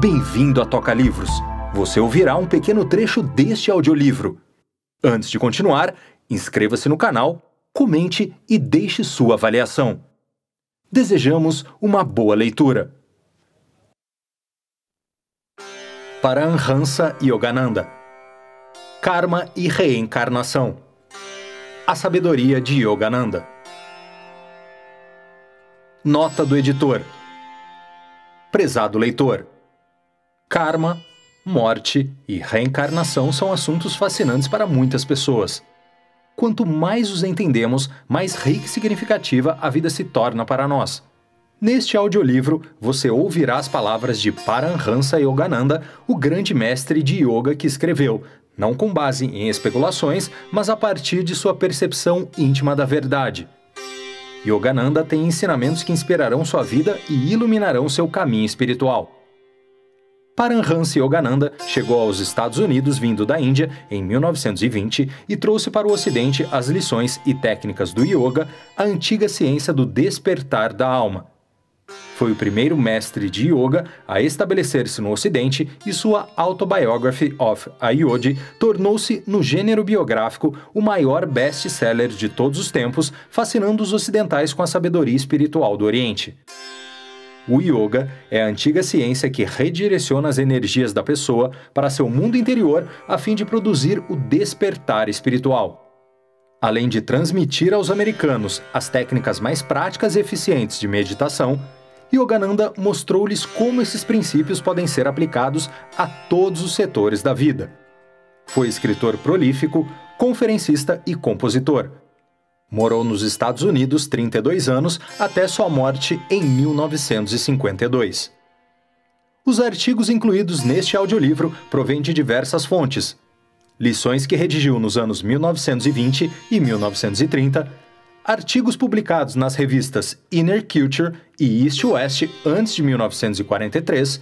Bem-vindo a Toca Livros. Você ouvirá um pequeno trecho deste audiolivro. Antes de continuar, inscreva-se no canal, comente e deixe sua avaliação. Desejamos uma boa leitura. Para Anhansa Yogananda Karma e Reencarnação A Sabedoria de Yogananda Nota do Editor Prezado Leitor Karma, morte e reencarnação são assuntos fascinantes para muitas pessoas. Quanto mais os entendemos, mais rica e significativa a vida se torna para nós. Neste audiolivro, você ouvirá as palavras de Paramhansa Yogananda, o grande mestre de yoga que escreveu, não com base em especulações, mas a partir de sua percepção íntima da verdade. Yogananda tem ensinamentos que inspirarão sua vida e iluminarão seu caminho espiritual. Paranhans Yogananda chegou aos Estados Unidos vindo da Índia em 1920 e trouxe para o Ocidente as lições e técnicas do yoga, a antiga ciência do despertar da alma. Foi o primeiro mestre de yoga a estabelecer-se no Ocidente e sua Autobiography of Ayodhya tornou-se, no gênero biográfico, o maior best-seller de todos os tempos, fascinando os ocidentais com a sabedoria espiritual do Oriente. O yoga é a antiga ciência que redireciona as energias da pessoa para seu mundo interior a fim de produzir o despertar espiritual. Além de transmitir aos americanos as técnicas mais práticas e eficientes de meditação, Yogananda mostrou-lhes como esses princípios podem ser aplicados a todos os setores da vida. Foi escritor prolífico, conferencista e compositor Morou nos Estados Unidos 32 anos até sua morte em 1952. Os artigos incluídos neste audiolivro provêm de diversas fontes. Lições que redigiu nos anos 1920 e 1930, artigos publicados nas revistas Inner Culture e East West antes de 1943,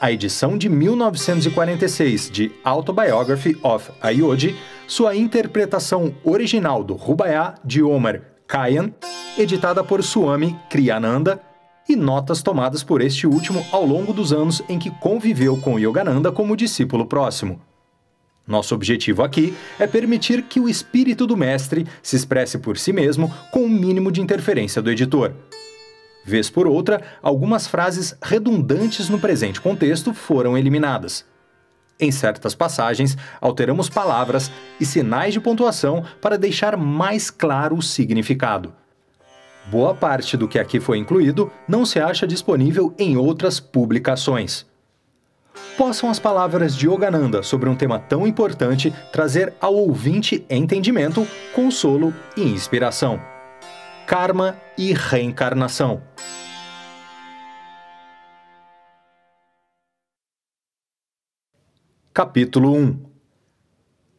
a edição de 1946 de Autobiography of Ayodhya sua interpretação original do Rubaiyat de Omar Khayyam, editada por Swami Kriyananda, e notas tomadas por este último ao longo dos anos em que conviveu com Yogananda como discípulo próximo. Nosso objetivo aqui é permitir que o espírito do mestre se expresse por si mesmo com o um mínimo de interferência do editor. Vez por outra, algumas frases redundantes no presente contexto foram eliminadas. Em certas passagens, alteramos palavras e sinais de pontuação para deixar mais claro o significado. Boa parte do que aqui foi incluído não se acha disponível em outras publicações. Possam as palavras de Yogananda sobre um tema tão importante trazer ao ouvinte entendimento, consolo e inspiração. Karma e reencarnação. capítulo 1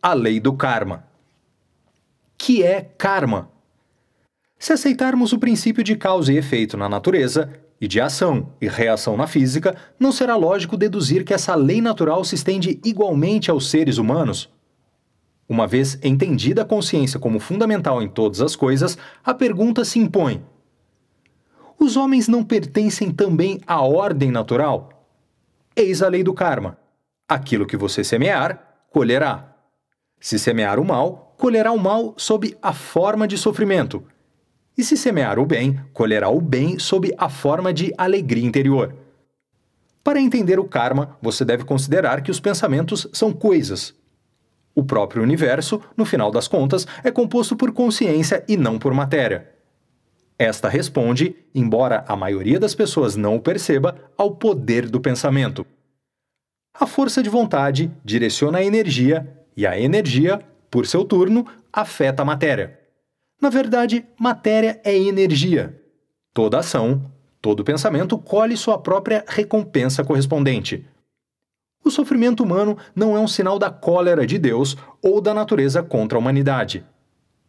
A Lei do Karma. Que é karma? Se aceitarmos o princípio de causa e efeito na natureza, e de ação e reação na física, não será lógico deduzir que essa lei natural se estende igualmente aos seres humanos? Uma vez entendida a consciência como fundamental em todas as coisas, a pergunta se impõe: os homens não pertencem também à ordem natural? Eis a lei do karma. Aquilo que você semear, colherá. Se semear o mal, colherá o mal sob a forma de sofrimento. E se semear o bem, colherá o bem sob a forma de alegria interior. Para entender o karma, você deve considerar que os pensamentos são coisas. O próprio universo, no final das contas, é composto por consciência e não por matéria. Esta responde, embora a maioria das pessoas não o perceba, ao poder do pensamento. A força de vontade direciona a energia e a energia, por seu turno, afeta a matéria. Na verdade, matéria é energia. Toda ação, todo pensamento colhe sua própria recompensa correspondente. O sofrimento humano não é um sinal da cólera de Deus ou da natureza contra a humanidade.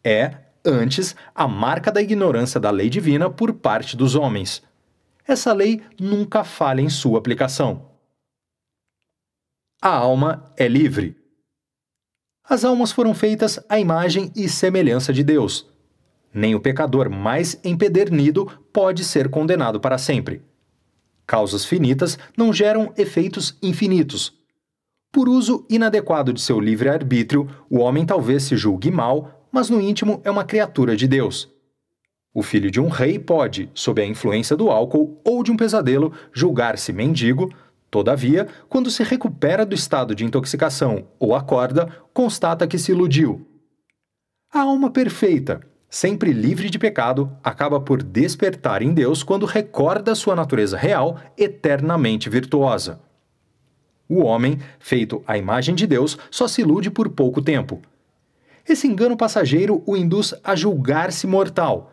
É, antes, a marca da ignorância da lei divina por parte dos homens. Essa lei nunca falha em sua aplicação a alma é livre. As almas foram feitas à imagem e semelhança de Deus. Nem o pecador mais empedernido pode ser condenado para sempre. Causas finitas não geram efeitos infinitos. Por uso inadequado de seu livre-arbítrio, o homem talvez se julgue mal, mas no íntimo é uma criatura de Deus. O filho de um rei pode, sob a influência do álcool ou de um pesadelo, julgar-se mendigo, Todavia, quando se recupera do estado de intoxicação ou acorda, constata que se iludiu. A alma perfeita, sempre livre de pecado, acaba por despertar em Deus quando recorda sua natureza real, eternamente virtuosa. O homem, feito à imagem de Deus, só se ilude por pouco tempo. Esse engano passageiro o induz a julgar-se mortal.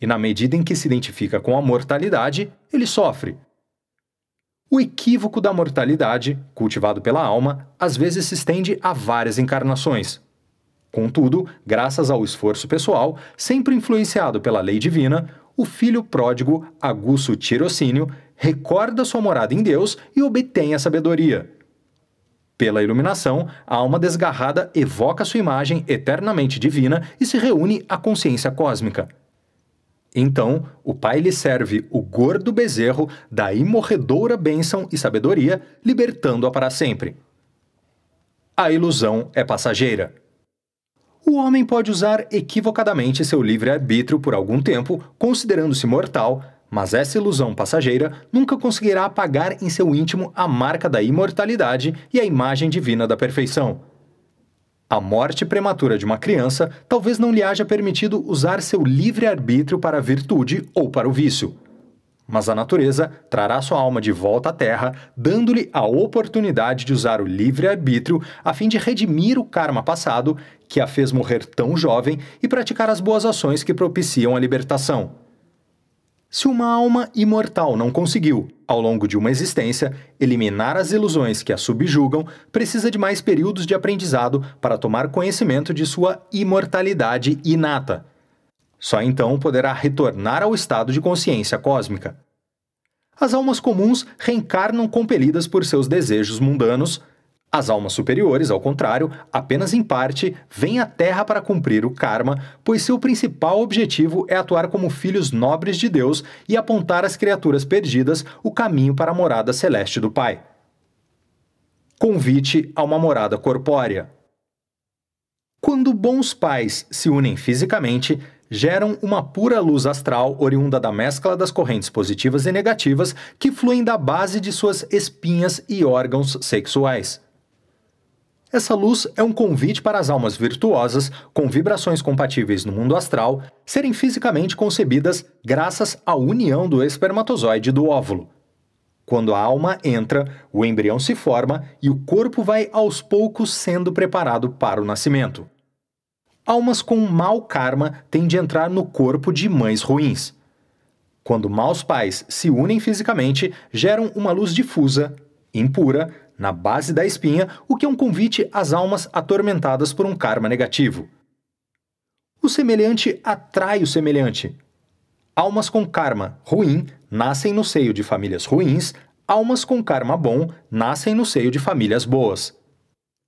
E na medida em que se identifica com a mortalidade, ele sofre. O equívoco da mortalidade, cultivado pela alma, às vezes se estende a várias encarnações. Contudo, graças ao esforço pessoal, sempre influenciado pela lei divina, o filho pródigo, Augusto Tirocínio, recorda sua morada em Deus e obtém a sabedoria. Pela iluminação, a alma desgarrada evoca sua imagem eternamente divina e se reúne à consciência cósmica. Então, o pai lhe serve o gordo bezerro da imorredoura bênção e sabedoria, libertando-a para sempre. A ilusão é passageira. O homem pode usar equivocadamente seu livre-arbítrio por algum tempo, considerando-se mortal, mas essa ilusão passageira nunca conseguirá apagar em seu íntimo a marca da imortalidade e a imagem divina da perfeição. A morte prematura de uma criança talvez não lhe haja permitido usar seu livre-arbítrio para a virtude ou para o vício. Mas a natureza trará sua alma de volta à Terra, dando-lhe a oportunidade de usar o livre-arbítrio a fim de redimir o karma passado, que a fez morrer tão jovem, e praticar as boas ações que propiciam a libertação. Se uma alma imortal não conseguiu, ao longo de uma existência, eliminar as ilusões que a subjugam, precisa de mais períodos de aprendizado para tomar conhecimento de sua imortalidade inata. Só então poderá retornar ao estado de consciência cósmica. As almas comuns reencarnam compelidas por seus desejos mundanos, as almas superiores, ao contrário, apenas em parte, vêm à Terra para cumprir o karma, pois seu principal objetivo é atuar como filhos nobres de Deus e apontar às criaturas perdidas o caminho para a morada celeste do Pai. Convite a uma morada corpórea. Quando bons pais se unem fisicamente, geram uma pura luz astral oriunda da mescla das correntes positivas e negativas que fluem da base de suas espinhas e órgãos sexuais. Essa luz é um convite para as almas virtuosas, com vibrações compatíveis no mundo astral, serem fisicamente concebidas graças à união do espermatozoide do óvulo. Quando a alma entra, o embrião se forma e o corpo vai aos poucos sendo preparado para o nascimento. Almas com mau karma têm de entrar no corpo de mães ruins. Quando maus pais se unem fisicamente, geram uma luz difusa, impura, na base da espinha, o que é um convite às almas atormentadas por um karma negativo. O semelhante atrai o semelhante. Almas com karma ruim nascem no seio de famílias ruins, almas com karma bom nascem no seio de famílias boas.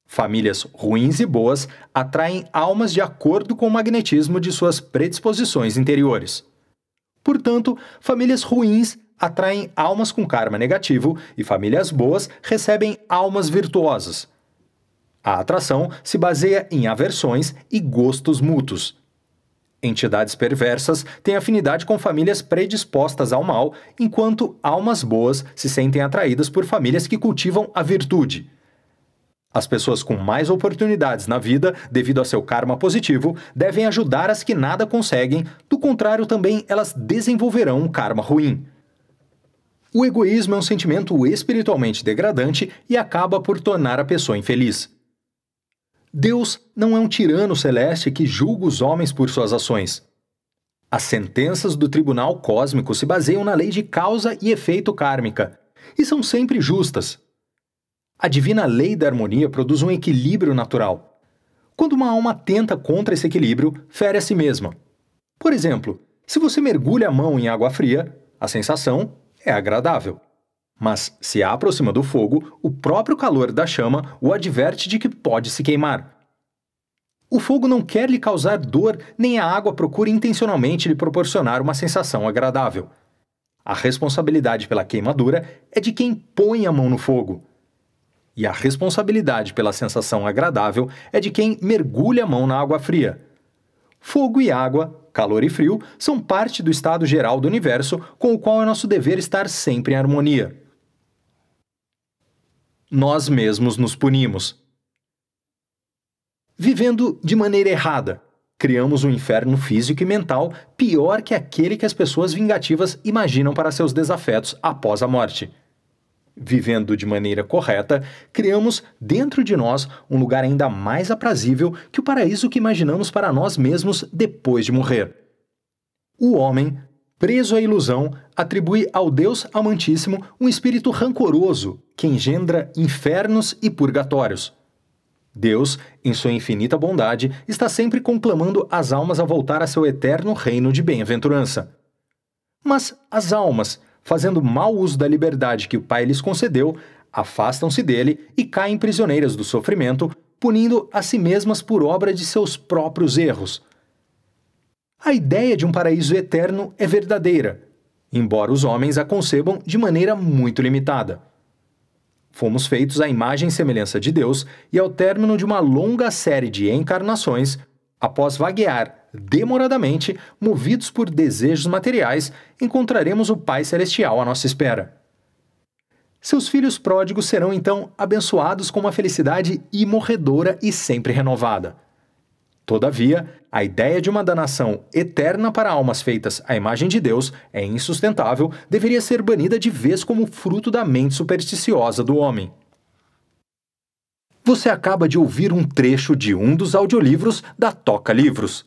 Famílias ruins e boas atraem almas de acordo com o magnetismo de suas predisposições interiores. Portanto, famílias ruins atraem almas com karma negativo e famílias boas recebem almas virtuosas. A atração se baseia em aversões e gostos mútuos. Entidades perversas têm afinidade com famílias predispostas ao mal, enquanto almas boas se sentem atraídas por famílias que cultivam a virtude. As pessoas com mais oportunidades na vida, devido a seu karma positivo, devem ajudar as que nada conseguem, do contrário, também elas desenvolverão um karma ruim. O egoísmo é um sentimento espiritualmente degradante e acaba por tornar a pessoa infeliz. Deus não é um tirano celeste que julga os homens por suas ações. As sentenças do tribunal cósmico se baseiam na lei de causa e efeito kármica e são sempre justas. A divina lei da harmonia produz um equilíbrio natural. Quando uma alma tenta contra esse equilíbrio, fere a si mesma. Por exemplo, se você mergulha a mão em água fria, a sensação é agradável. Mas se aproxima do fogo, o próprio calor da chama o adverte de que pode se queimar. O fogo não quer lhe causar dor, nem a água procura intencionalmente lhe proporcionar uma sensação agradável. A responsabilidade pela queimadura é de quem põe a mão no fogo. E a responsabilidade pela sensação agradável é de quem mergulha a mão na água fria. Fogo e água, calor e frio, são parte do estado geral do universo com o qual é nosso dever estar sempre em harmonia. Nós mesmos nos punimos. Vivendo de maneira errada, criamos um inferno físico e mental pior que aquele que as pessoas vingativas imaginam para seus desafetos após a morte vivendo de maneira correta, criamos dentro de nós um lugar ainda mais aprazível que o paraíso que imaginamos para nós mesmos depois de morrer. O homem, preso à ilusão, atribui ao Deus amantíssimo um espírito rancoroso que engendra infernos e purgatórios. Deus, em sua infinita bondade, está sempre conclamando as almas a voltar a seu eterno reino de bem-aventurança. Mas as almas, fazendo mau uso da liberdade que o Pai lhes concedeu, afastam-se dele e caem prisioneiras do sofrimento, punindo a si mesmas por obra de seus próprios erros. A ideia de um paraíso eterno é verdadeira, embora os homens a concebam de maneira muito limitada. Fomos feitos à imagem e semelhança de Deus, e ao término de uma longa série de encarnações, após vaguear demoradamente, movidos por desejos materiais, encontraremos o Pai Celestial à nossa espera. Seus filhos pródigos serão então abençoados com uma felicidade imorredora e sempre renovada. Todavia, a ideia de uma danação eterna para almas feitas à imagem de Deus é insustentável, deveria ser banida de vez como fruto da mente supersticiosa do homem. Você acaba de ouvir um trecho de um dos audiolivros da Toca Livros.